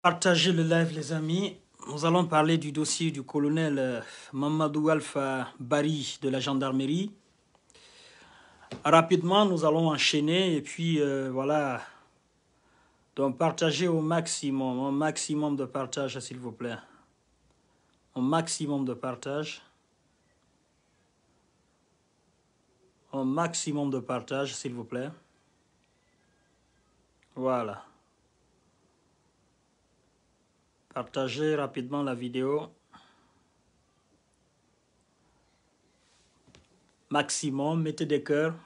Partagez le live, les amis. Nous allons parler du dossier du colonel euh, Mamadou Alpha Bari de la gendarmerie. Rapidement, nous allons enchaîner et puis euh, voilà. Donc, partagez au maximum, un maximum de partage, s'il vous plaît. Un maximum de partage. Un maximum de partage, s'il vous plaît. Voilà. Partagez rapidement la vidéo. Maximum, mettez des cœurs.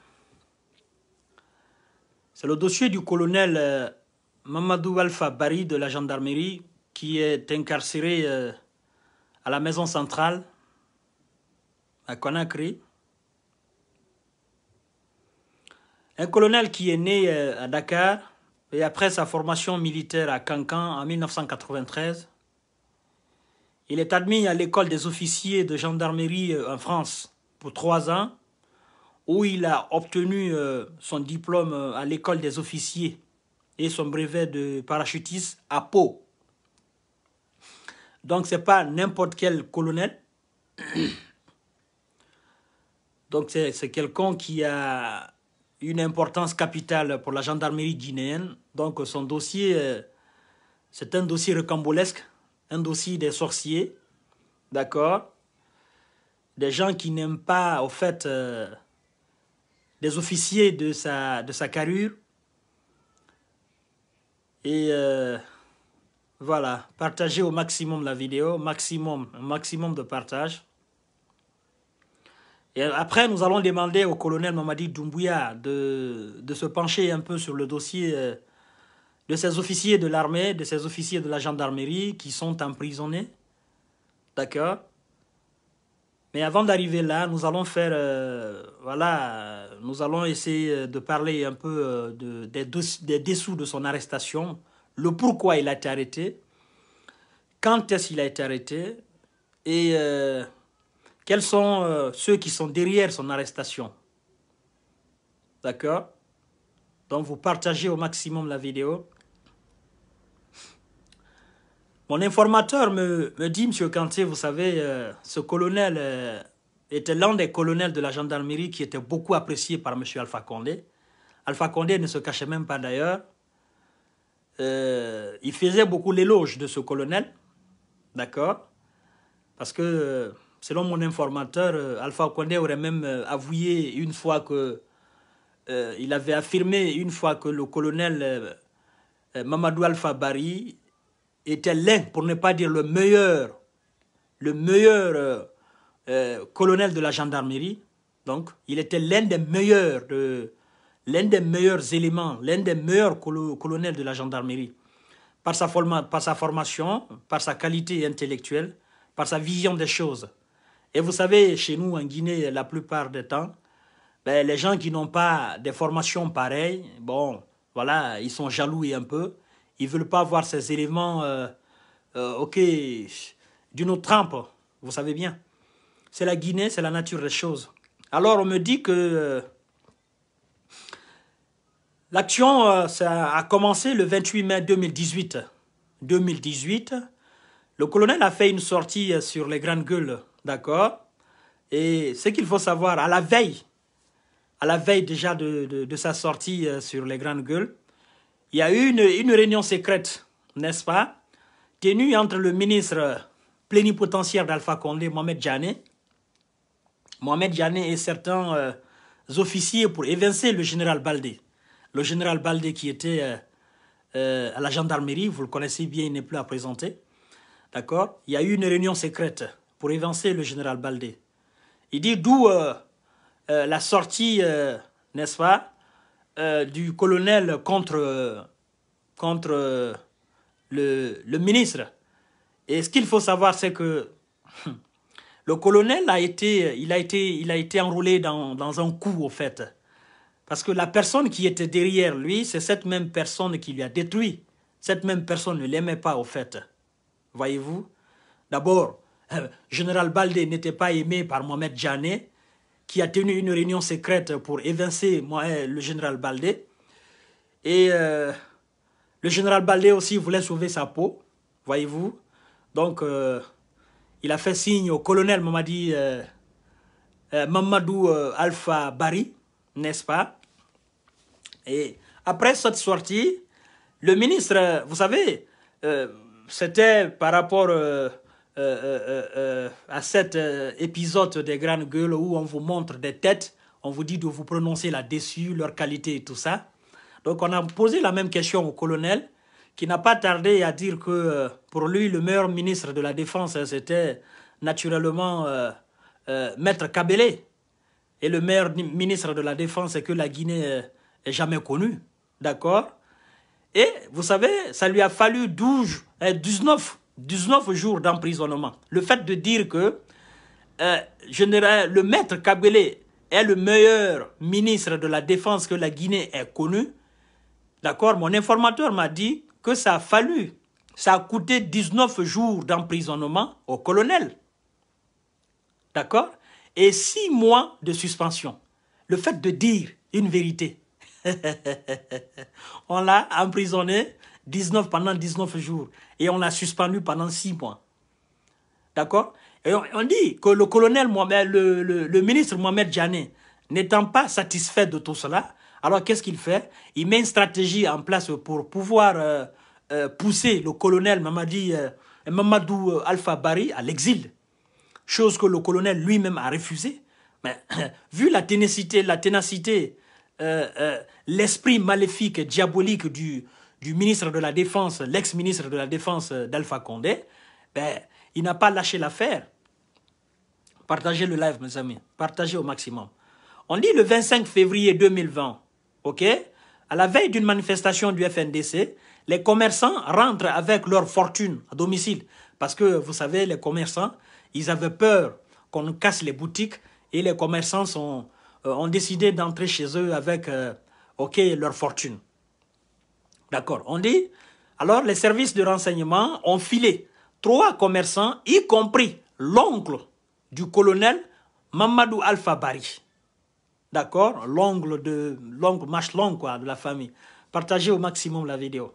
C'est le dossier du colonel euh, Mamadou Alpha Bari de la gendarmerie qui est incarcéré euh, à la maison centrale à Conakry. Un colonel qui est né euh, à Dakar et après sa formation militaire à Cancan en 1993, il est admis à l'école des officiers de gendarmerie euh, en France pour trois ans, où il a obtenu euh, son diplôme euh, à l'école des officiers et son brevet de parachutiste à Pau. Donc c'est pas n'importe quel colonel. Donc c'est quelqu'un qui a une importance capitale pour la gendarmerie guinéenne. Donc son dossier, euh, c'est un dossier recambolesque, un dossier des sorciers, d'accord Des gens qui n'aiment pas, au fait, des euh, officiers de sa, de sa carrure. Et euh, voilà, partagez au maximum la vidéo, maximum, un maximum de partage. Et après, nous allons demander au colonel Mamadi Doumbouya de, se pencher un peu sur le dossier euh, de ces officiers de l'armée, de ces officiers de la gendarmerie qui sont emprisonnés. D'accord mais avant d'arriver là, nous allons faire, euh, voilà, nous allons essayer euh, de parler un peu des, dessous de son arrestation, le pourquoi il a été arrêté, quand est-ce qu'il a été arrêté, et quels sont euh, ceux qui sont derrière son arrestation D'accord Donc, vous partagez au maximum la vidéo. Mon informateur me, dit, Monsieur Cantier, vous savez, euh, ce colonel euh, était l'un des colonels de la gendarmerie qui était beaucoup apprécié par Monsieur Alpha Condé. Alpha Condé ne se cachait même pas d'ailleurs. il faisait beaucoup l'éloge de ce colonel, d'accord Parce que Selon mon informateur, euh, Alpha Condé aurait même euh, avoué une fois que. Euh, il avait affirmé une fois que le colonel Mamadou Alpha Bari était l'un, pour ne pas dire le meilleur, le meilleur colonel de la gendarmerie. Donc, il était l'un des meilleurs, l'un des meilleurs éléments, l'un des meilleurs colonels de la gendarmerie. Par sa, par sa formation, par sa qualité intellectuelle, par sa vision des choses. Et vous savez, chez nous, en Guinée, la plupart des temps, ben, les gens qui n'ont pas des formations pareilles, bon, voilà, ils sont jaloux un peu. Ils ne veulent pas voir ces éléments, euh, euh, ok, d'une autre trempe, vous savez bien. C'est la Guinée, c'est la nature des choses. Alors, on me dit que euh, l'action, a commencé le 28 mai 2018. 2018, le colonel a fait une sortie sur les grandes gueules D'accord Et ce qu'il faut savoir, à la veille, à la veille déjà de, sa sortie euh, sur les grandes gueules, il y a eu une, réunion secrète, n'est-ce pas Tenue entre le ministre plénipotentiaire d'Alpha Condé, Mohamed Djané. Mohamed Djané et certains euh, officiers pour évincer le général Baldé. Le général Baldé qui était euh, à la gendarmerie, vous le connaissez bien, il n'est plus à présenter. D'accord Il y a eu une réunion secrète pour évincer le général Baldé. Il dit d'où euh, euh, la sortie, euh, n'est-ce pas, du colonel contre, contre le, le, ministre. Et ce qu'il faut savoir, c'est que le colonel a été, il a été, il a été enrôlé dans, dans un coup, au fait. Parce que la personne qui était derrière lui, c'est cette même personne qui lui a détruit. Cette même personne ne l'aimait pas, au fait. Voyez-vous D'abord, le euh, Général Baldé n'était pas aimé par Mohamed Janet, qui a tenu une réunion secrète pour évincer le général Baldé. Et euh, le général Baldé aussi voulait sauver sa peau, voyez-vous. Donc, euh, il a fait signe au colonel Mamadi, Mamadou Alpha Bari, n'est-ce pas Et après cette sortie, le ministre, vous savez, c'était par rapport euh, euh, euh, à cet épisode des grandes gueules où on vous montre des têtes, on vous dit de vous prononcer la dessus leur qualité et tout ça. Donc on a posé la même question au colonel, qui n'a pas tardé à dire que pour lui, le meilleur ministre de la Défense, hein, c'était naturellement Maître Kabélé. Et le meilleur ministre de la Défense que la Guinée ait jamais connu. D'accord Et vous savez, ça lui a fallu 12, 19 19 jours d'emprisonnement. Le fait de dire que euh, le maître Kabele est le meilleur ministre de la Défense que la Guinée ait connu, d'accord, mon informateur m'a dit que ça a fallu, ça a coûté 19 jours d'emprisonnement au colonel. D'accord Et 6 mois de suspension. Le fait de dire une vérité. On l'a emprisonné 19 pendant 19 jours. Et on l'a suspendu pendant 6 mois. D'accord Et on, dit que le colonel Mohamed, le, ministre Mohamed Djané, n'étant pas satisfait de tout cela, alors qu'est-ce qu'il fait Il met une stratégie en place pour pouvoir euh, euh, pousser le colonel euh, Mamadou Alpha Bari à l'exil. Chose que le colonel lui-même a refusé Mais vu la ténacité, la ténacité l'esprit maléfique, diabolique du, du ministre de la Défense, l'ex-ministre de la Défense euh, d'Alpha Condé, ben, il n'a pas lâché l'affaire. Partagez le live, mes amis. Partagez au maximum. On dit le 25 février 2020, OK À la veille d'une manifestation du FNDC, les commerçants rentrent avec leur fortune à domicile. Parce que, vous savez, les commerçants, ils avaient peur qu'on casse les boutiques et les commerçants sont, euh, ont décidé d'entrer chez eux avec euh, OK, leur fortune. D'accord. On dit, alors les services de renseignement ont filé trois commerçants, y compris l'oncle du colonel Mamadou Alpha Bari. D'accord L'oncle de l'oncle Machelon, quoi, de la famille. Partagez au maximum la vidéo.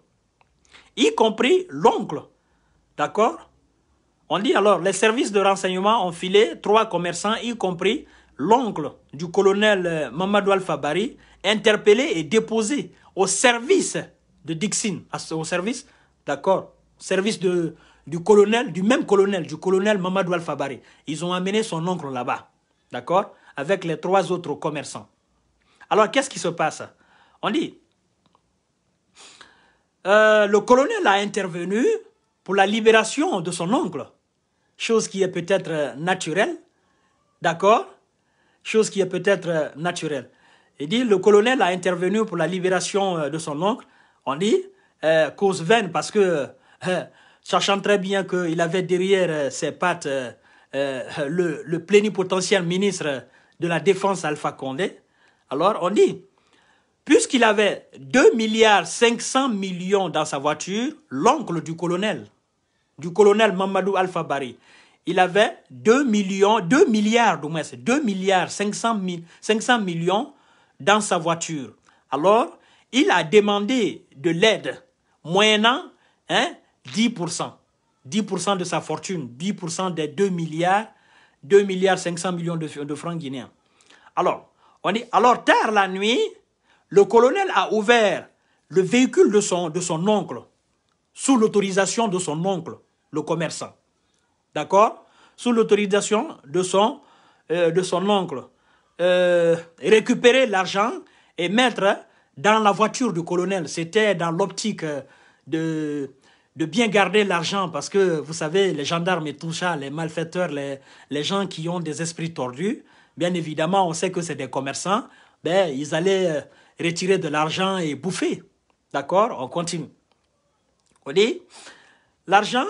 Y compris l'oncle. D'accord On dit alors, les services de renseignement ont filé trois commerçants, y compris l'oncle du colonel euh, Mamadou Alpha Bari, interpellé et déposé au service de Dixine au service, d'accord, service de, du colonel, du même colonel, du colonel Mamadou Al-Fabari. Ils ont amené son oncle là-bas, d'accord, avec les trois autres commerçants. Alors, qu'est-ce qui se passe On dit, euh, le colonel a intervenu pour la libération de son oncle, chose qui est peut-être naturelle, d'accord Chose qui est peut-être naturelle. Il dit, le colonel a intervenu pour la libération euh, de son oncle, on dit euh, cause vaine parce que, euh, sachant très bien qu'il avait derrière euh, ses pattes le, le, plénipotentiel ministre de la Défense Alpha Condé, alors on dit, puisqu'il avait 2 milliards 500 millions dans sa voiture, l'oncle du colonel, du colonel Mamadou Alpha Barry, il avait 2 millions, 2 milliards, moins, 2 milliards 500 millions dans sa voiture. Alors, il a demandé de l'aide, moyennant 10%. Hein, 10% de sa fortune, 10% des 2 milliards, 2 milliards 500 millions de, francs guinéens. Alors, on dit, alors tard la nuit, le colonel a ouvert le véhicule de son, de son oncle, sous l'autorisation de son oncle, le commerçant. D'accord Sous l'autorisation de, son, euh, de son oncle. Euh, récupérer l'argent et mettre dans la voiture du colonel. C'était dans l'optique euh, de, de bien garder l'argent parce que, vous savez, les gendarmes et tout ça, les malfaiteurs, les, les gens qui ont des esprits tordus, bien évidemment, on sait que c'est des commerçants, ben, ils allaient euh, retirer de l'argent et bouffer. D'accord On continue. On dit, l'argent,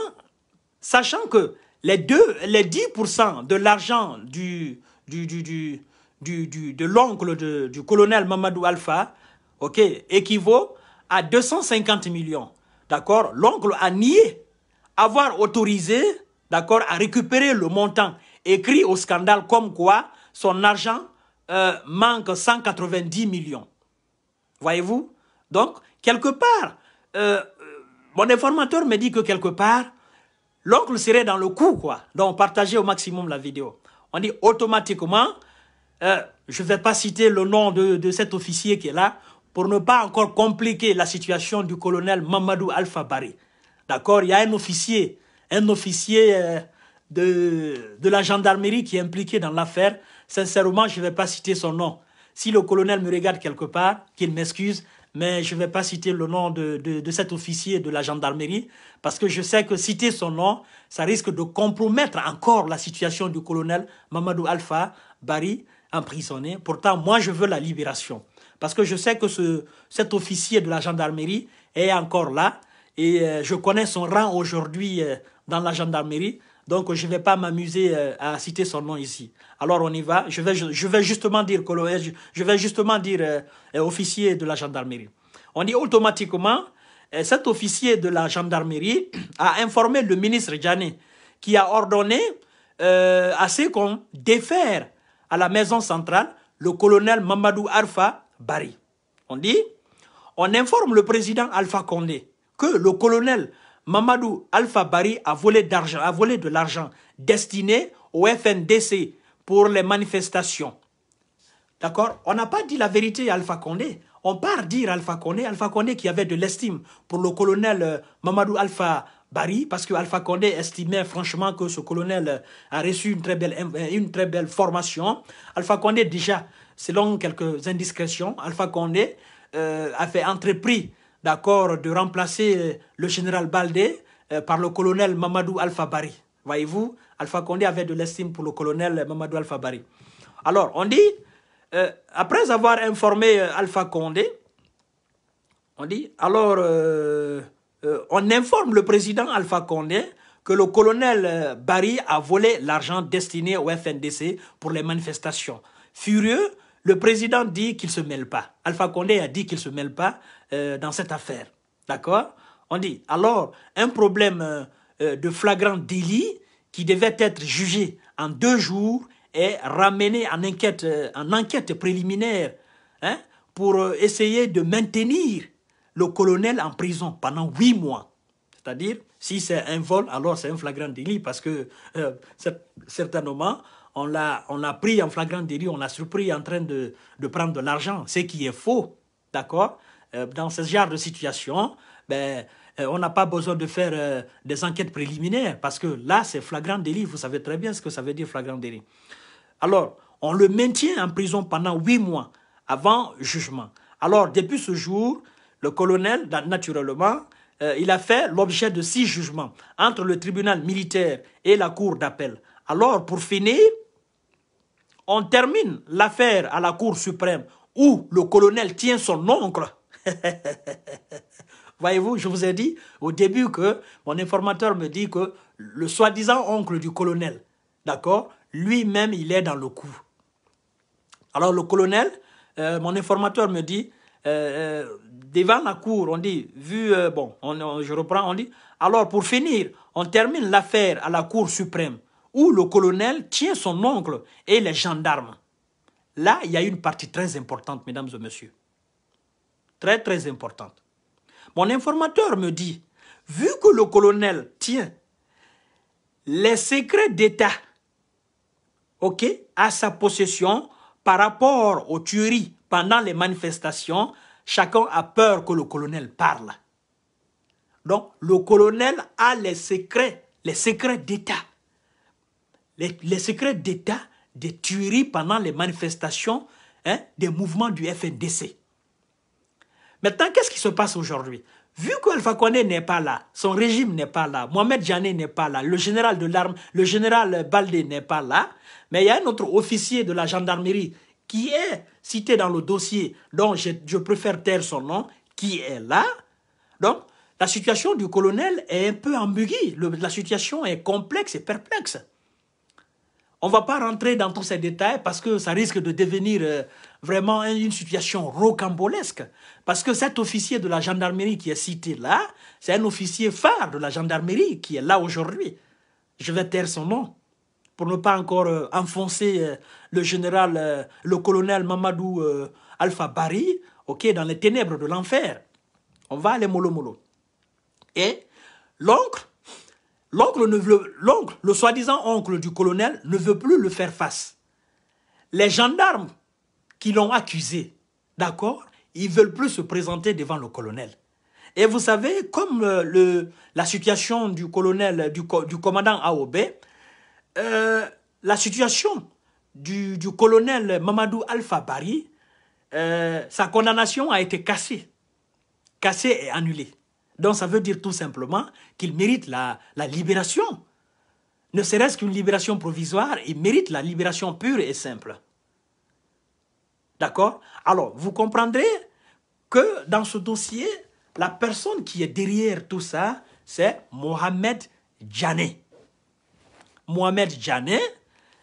sachant que les, deux, les 10% de l'argent du, du, du, du, de l'oncle du colonel Mamadou Alpha ok, équivaut à 250 millions. D'accord L'oncle a nié avoir autorisé, d'accord, à récupérer le montant écrit au scandale comme quoi son argent euh, manque 190 millions. Voyez-vous Donc, quelque part, euh, euh, mon informateur me dit que quelque part, l'oncle serait dans le coup, quoi. Donc, partagez au maximum la vidéo. On dit automatiquement, je ne vais pas citer le nom de cet officier qui est là, pour ne pas encore compliquer la situation du colonel Mamadou Alpha Barry. D'accord Il y a un officier, un officier euh, de, la gendarmerie qui est impliqué dans l'affaire. Sincèrement, je ne vais pas citer son nom. Si le colonel me regarde quelque part, qu'il m'excuse, mais je ne vais pas citer le nom de, cet officier de la gendarmerie, parce que je sais que citer son nom, ça risque de compromettre encore la situation du colonel Mamadou Alpha Bari, emprisonné. Pourtant, moi, je veux la libération. Parce que je sais que ce, cet officier de la gendarmerie est encore là et euh, je connais son rang aujourd'hui euh, dans la gendarmerie. Donc, je ne vais pas m'amuser euh, à citer son nom ici. Alors, on y va. Je vais, je vais justement dire, je vais justement dire officier de la gendarmerie. On dit automatiquement, cet officier de la gendarmerie a informé le ministre Djané qui a ordonné euh, à ce qu'on défère à la maison centrale le colonel Mamadou Arfa on dit, on informe le président Alpha Condé que le colonel Mamadou Alpha Bari a volé, a volé de l'argent destiné au FNDC pour les manifestations. D'accord On n'a pas dit la vérité à Alpha Condé. On part dire Alpha Condé, Alpha Condé qui avait de l'estime pour le colonel euh, Mamadou Alpha Bari, parce que Alpha Condé estimait franchement que ce colonel euh, a reçu une très belle, euh, une très belle formation. Alpha Condé déjà selon quelques indiscrétions, Alpha Condé avait euh, a fait entrepris d'accord de remplacer euh, le général Baldé euh, par le colonel Mamadou Alpha Barry. Voyez-vous, Alpha Condé avait de l'estime pour le colonel Mamadou Alpha Barry. Alors, on dit, après avoir informé Alpha Condé, on dit, alors, on informe le président Alpha Condé que le colonel Barry a volé l'argent destiné au FNDC pour les manifestations. Furieux, le président dit qu'il ne se mêle pas. Alpha Condé a dit qu'il ne se mêle pas euh, dans cette affaire. D'accord On dit, alors, un problème euh, euh, de flagrant délit qui devait être jugé en deux jours est ramené en enquête, préliminaire hein, pour essayer de maintenir le colonel en prison pendant huit mois. C'est-à-dire, si c'est un vol, alors c'est un flagrant délit parce que certainement, on l'a pris en flagrant délit, on l'a surpris en train de, prendre de l'argent, ce qui est faux, d'accord euh, Dans ce genre de situation, ben, euh, on n'a pas besoin de faire euh, des enquêtes préliminaires, parce que là, c'est flagrant délit, vous savez très bien ce que ça veut dire flagrant délit. Alors, on le maintient en prison pendant huit mois avant jugement. Alors, depuis ce jour, le colonel, naturellement, il a fait l'objet de six jugements entre le tribunal militaire et la cour d'appel. Alors, pour finir, on termine l'affaire à la Cour suprême où le colonel tient son oncle. Voyez-vous, je vous ai dit au début que mon informateur me dit que le soi-disant oncle du colonel, d'accord, lui-même, il est dans le coup. Alors le colonel, euh, mon informateur me dit, euh, euh, devant la cour, on dit, vu, bon, je reprends, on dit, alors pour finir, on termine l'affaire à la Cour suprême où le colonel tient son oncle et les gendarmes. Là, il y a une partie très importante, mesdames et messieurs. Très, très importante. Mon informateur me dit, vu que le colonel tient les secrets d'État ok, à sa possession par rapport aux tueries pendant les manifestations, chacun a peur que le colonel parle. Donc, le colonel a les secrets, les secrets d'État les, secrets d'État des tueries pendant les manifestations hein, des mouvements du FNDC. Maintenant, qu'est-ce qui se passe aujourd'hui Vu qu'Alpha Condé n'est pas là, son régime n'est pas là, Mohamed Jané n'est pas là, le général de le général Baldé n'est pas là, mais il y a un autre officier de la gendarmerie qui est cité dans le dossier, dont je, préfère taire son nom, qui est là. Donc, la situation du colonel est un peu ambiguë, la situation est complexe et perplexe. On ne va pas rentrer dans tous ces détails parce que ça risque de devenir euh, vraiment une situation rocambolesque. Parce que cet officier de la gendarmerie qui est cité là, c'est un officier phare de la gendarmerie qui est là aujourd'hui. Je vais taire son nom pour ne pas encore euh, enfoncer euh, le général, le colonel Mamadou Alpha Bari, dans les ténèbres de l'enfer. On va aller mollo mollo. Et l'oncle L'oncle, l'oncle, le soi-disant oncle du colonel, ne veut plus le faire face. Les gendarmes qui l'ont accusé, d'accord, ils veulent plus se présenter devant le colonel. Et vous savez, comme euh, le, la situation du colonel, du, du commandant AOB, euh, la situation du, colonel Mamadou Alpha Bari, euh, sa condamnation a été cassée. Cassée et annulée. Donc ça veut dire tout simplement qu'il mérite la, libération. Ne serait-ce qu'une libération provisoire, il mérite la libération pure et simple. D'accord Alors, vous comprendrez que dans ce dossier, la personne qui est derrière tout ça, c'est Mohamed Djané. Mohamed Djané,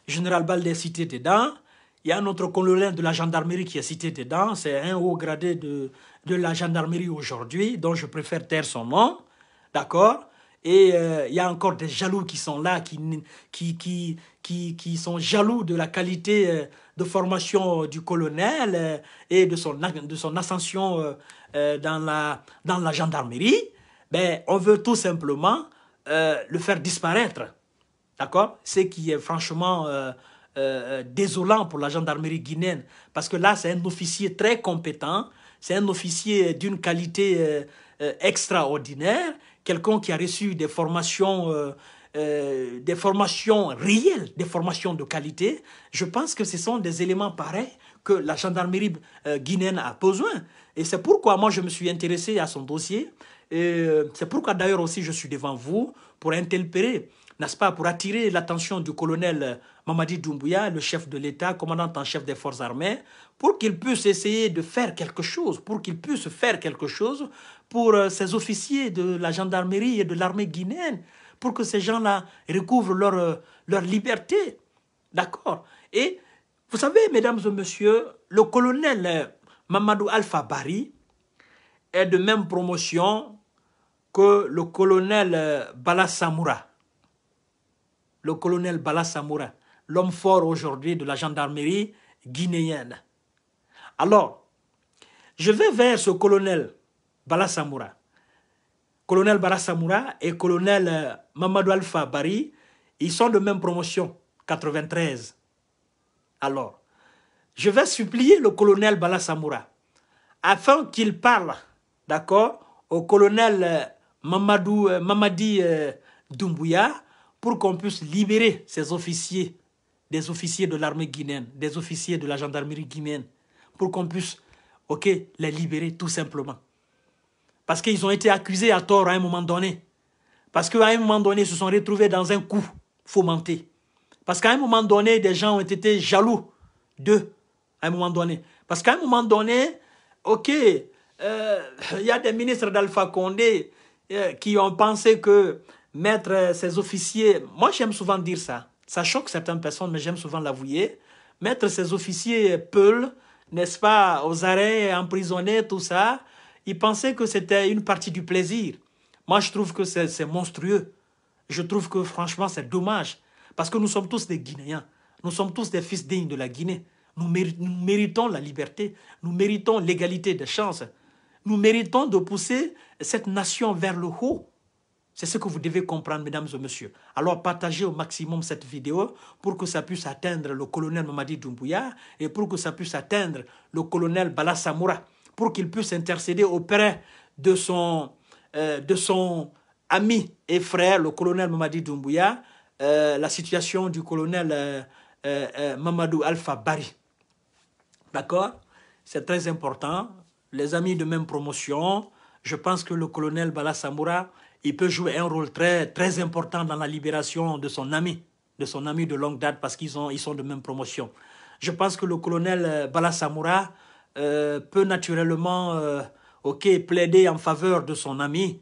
général Baldé cité dedans, il y a un autre colonel de la gendarmerie qui est cité dedans, c'est un haut gradé de, de la gendarmerie aujourd'hui, dont je préfère taire son nom, d'accord Et euh, il y a encore des jaloux qui sont là, qui, qui, qui, qui, sont jaloux de la qualité euh, de formation euh, du colonel et de son, de son ascension dans, la, dans la gendarmerie. Ben, on veut tout simplement le faire disparaître, d'accord Ce qui est franchement euh, euh, désolant pour la gendarmerie guinéenne, parce que là, c'est un officier très compétent, c'est un officier d'une qualité euh, extraordinaire, quelqu'un qui a reçu des formations, des formations réelles, des formations de qualité. Je pense que ce sont des éléments pareils que la gendarmerie guinéenne a besoin. Et c'est pourquoi moi, je me suis intéressé à son dossier. Et c'est pourquoi d'ailleurs aussi je suis devant vous pour interpeller n'est-ce pas, pour attirer l'attention du colonel Mamadi Doumbouya, le chef de l'État, commandant en chef des forces armées, pour qu'il puisse essayer de faire quelque chose, pour qu'il puisse faire quelque chose pour ses euh, officiers de la gendarmerie et de l'armée guinéenne, pour que ces gens-là recouvrent leur, euh, leur liberté. D'accord Et vous savez, mesdames et messieurs, le colonel euh, Mamadou Alpha Bari est de même promotion que le colonel Bala Samoura le colonel Bala Samoura, l'homme fort aujourd'hui de la gendarmerie guinéenne. Alors, je vais vers ce colonel Bala Samoura. Colonel Bala Samoura et colonel euh, Mamadou Alpha Bari, ils sont de même promotion, 93. Alors, je vais supplier le colonel Bala Samoura afin qu'il parle, d'accord, au colonel euh, Mamadou, euh, Mamadi Doumbouya pour qu'on puisse libérer ces officiers, des officiers de l'armée guinéenne, des officiers de la gendarmerie guinéenne, pour qu'on puisse ok, les libérer tout simplement. Parce qu'ils ont été accusés à tort à un moment donné. Parce qu'à un moment donné, ils se sont retrouvés dans un coup fomenté. Parce qu'à un moment donné, des gens ont été jaloux d'eux. À un moment donné. Parce qu'à un moment donné, ok, euh, il y a des ministres d'Alpha Condé euh, qui ont pensé que mettre ces euh, officiers, moi j'aime souvent dire ça, ça choque certaines personnes, mais j'aime souvent l'avouer, mettre ces officiers peuls, n'est-ce pas, aux arrêts, emprisonnés, tout ça, ils pensaient que c'était une partie du plaisir. Moi je trouve que c'est monstrueux. Je trouve que franchement c'est dommage, parce que nous sommes tous des Guinéens, nous sommes tous des fils dignes de la Guinée. Nous, méritons la liberté, nous méritons l'égalité des chances, nous méritons de pousser cette nation vers le haut. C'est ce que vous devez comprendre, mesdames et messieurs. Alors partagez au maximum cette vidéo pour que ça puisse atteindre le colonel Mamadi Doumbouya et pour que ça puisse atteindre le colonel Bala Samoura, pour qu'il puisse intercéder auprès de son, euh, de son ami et frère, le colonel Mamadi Doumbouya, euh, la situation du colonel euh, Mamadou Alpha Bari. D'accord C'est très important. Les amis de même promotion, je pense que le colonel Bala Samoura il peut jouer un rôle très, très important dans la libération de son ami, de son ami de longue date, parce qu'ils ils sont de même promotion. Je pense que le colonel euh, balasamura euh, peut naturellement euh, plaider en faveur de son ami,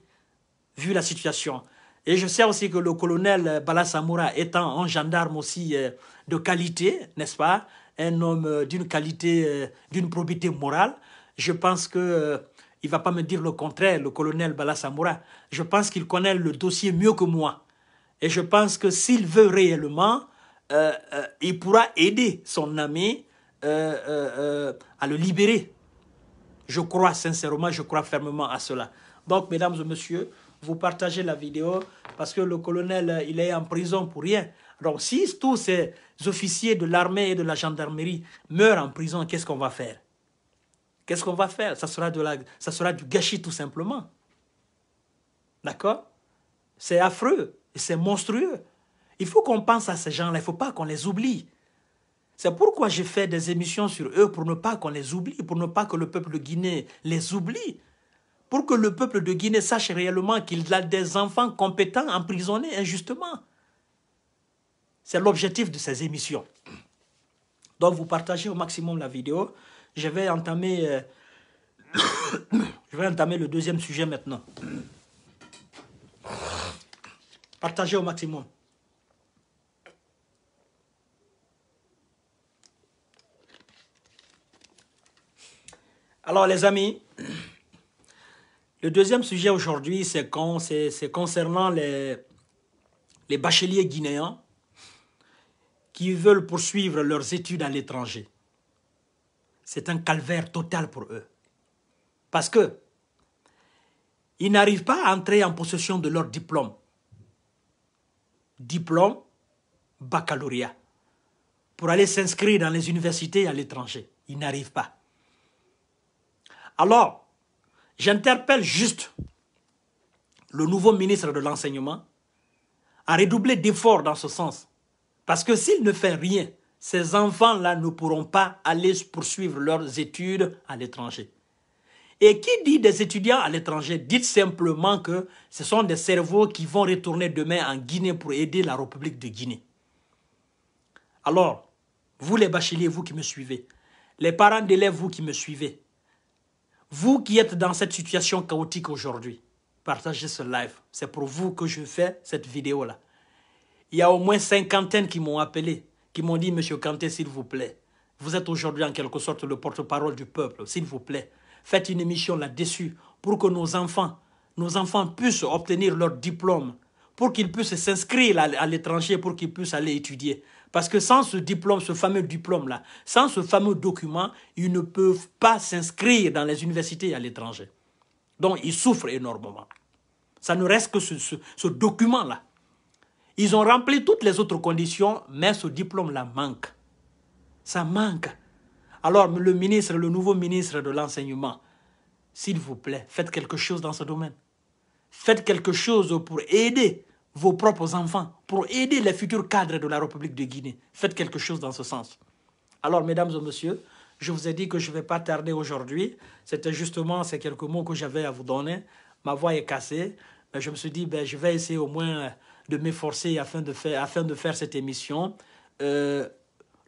vu la situation. Et je sais aussi que le colonel euh, Balasamura, étant un gendarme aussi de qualité, n'est-ce pas, un homme d'une qualité, d'une probité morale, je pense que il va pas me dire le contraire, le colonel Balasamoura. Je pense qu'il connaît le dossier mieux que moi. Et je pense que s'il veut réellement, euh, euh, il pourra aider son ami euh, à le libérer. Je crois sincèrement, je crois fermement à cela. Donc, mesdames et messieurs, vous partagez la vidéo parce que le colonel, il est en prison pour rien. Donc, si tous ces officiers de l'armée et de la gendarmerie meurent en prison, qu'est-ce qu'on va faire Qu'est-ce qu'on va faire ça sera, de ça sera du gâchis tout simplement. D'accord C'est affreux, et c'est monstrueux. Il faut qu'on pense à ces gens-là, il ne faut pas qu'on les oublie. C'est pourquoi j'ai fait des émissions sur eux pour ne pas qu'on les oublie, pour ne pas que le peuple de Guinée les oublie, pour que le peuple de Guinée sache réellement qu'il a des enfants compétents emprisonnés injustement. C'est l'objectif de ces émissions. Donc vous partagez au maximum la vidéo. Je vais entamer, euh, je vais entamer le deuxième sujet maintenant. Partagez au maximum. Alors les amis, le deuxième sujet aujourd'hui, c'est concernant les, les bacheliers guinéens qui veulent poursuivre leurs études à l'étranger c'est un calvaire total pour eux. Parce que ils n'arrivent pas à entrer en possession de leur diplôme. Diplôme, baccalauréat. Pour aller s'inscrire dans les universités à l'étranger. Ils n'arrivent pas. Alors, j'interpelle juste le nouveau ministre de l'Enseignement à redoubler d'efforts dans ce sens. Parce que s'il ne fait rien, ces enfants-là ne pourront pas aller poursuivre leurs études à l'étranger. Et qui dit des étudiants à l'étranger, dites simplement que ce sont des cerveaux qui vont retourner demain en Guinée pour aider la République de Guinée. Alors, vous les bacheliers, vous qui me suivez, les parents d'élèves, vous qui me suivez, vous qui êtes dans cette situation chaotique aujourd'hui, partagez ce live. C'est pour vous que je fais cette vidéo-là. Il y a au moins cinquantaine qui m'ont appelé qui m'ont dit, Monsieur Kanté, s'il vous plaît, vous êtes aujourd'hui en quelque sorte le porte-parole du peuple, s'il vous plaît. Faites une émission là-dessus pour que nos enfants, nos enfants puissent obtenir leur diplôme, pour qu'ils puissent s'inscrire à l'étranger, pour qu'ils puissent aller étudier. Parce que sans ce diplôme, ce fameux diplôme-là, sans ce fameux document, ils ne peuvent pas s'inscrire dans les universités à l'étranger. Donc, ils souffrent énormément. Ça ne reste que ce, ce document-là. Ils ont rempli toutes les autres conditions, mais ce diplôme-là manque. Ça manque. Alors, le ministre, le nouveau ministre de l'enseignement, s'il vous plaît, faites quelque chose dans ce domaine. Faites quelque chose pour aider vos propres enfants, pour aider les futurs cadres de la République de Guinée. Faites quelque chose dans ce sens. Alors, mesdames et messieurs, je vous ai dit que je ne vais pas tarder aujourd'hui. C'était justement ces quelques mots que j'avais à vous donner. Ma voix est cassée, je me suis dit, ben, je vais essayer au moins de m'efforcer afin, de faire, afin de faire cette émission. Euh,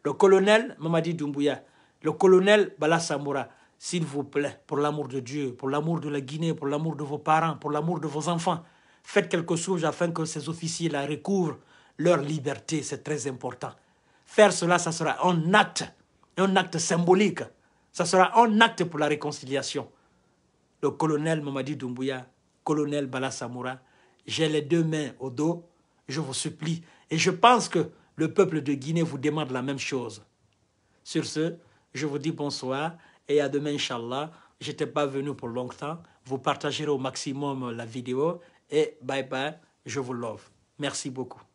le colonel Mamadi Doumbouya, le colonel Bala Samoura, s'il vous plaît, pour l'amour de Dieu, pour l'amour de la Guinée, pour l'amour de vos parents, pour l'amour de vos enfants, faites quelque chose afin que ces officiers-là recouvrent leur liberté, c'est très important. Faire cela, ça sera un acte, un acte symbolique, ça sera un acte pour la réconciliation. Le colonel Mamadi Doumbouya, colonel Bala Samoura, j'ai les deux mains au dos, je vous supplie, et je pense que le peuple de Guinée vous demande la même chose. Sur ce, je vous dis bonsoir et à demain, Inch'Allah. Je n'étais pas venu pour longtemps. Vous partagerez au maximum la vidéo et bye bye, je vous love. Merci beaucoup.